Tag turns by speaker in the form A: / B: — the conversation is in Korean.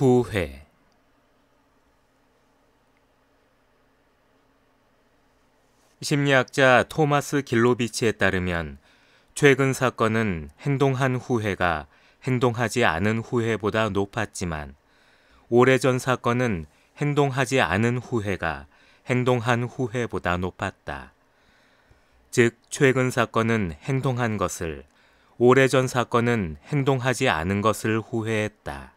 A: 후회 심리학자 토마스 길로비치에 따르면 최근 사건은 행동한 후회가 행동하지 않은 후회보다 높았지만 오래전 사건은 행동하지 않은 후회가 행동한 후회보다 높았다. 즉, 최근 사건은 행동한 것을, 오래전 사건은 행동하지 않은 것을 후회했다.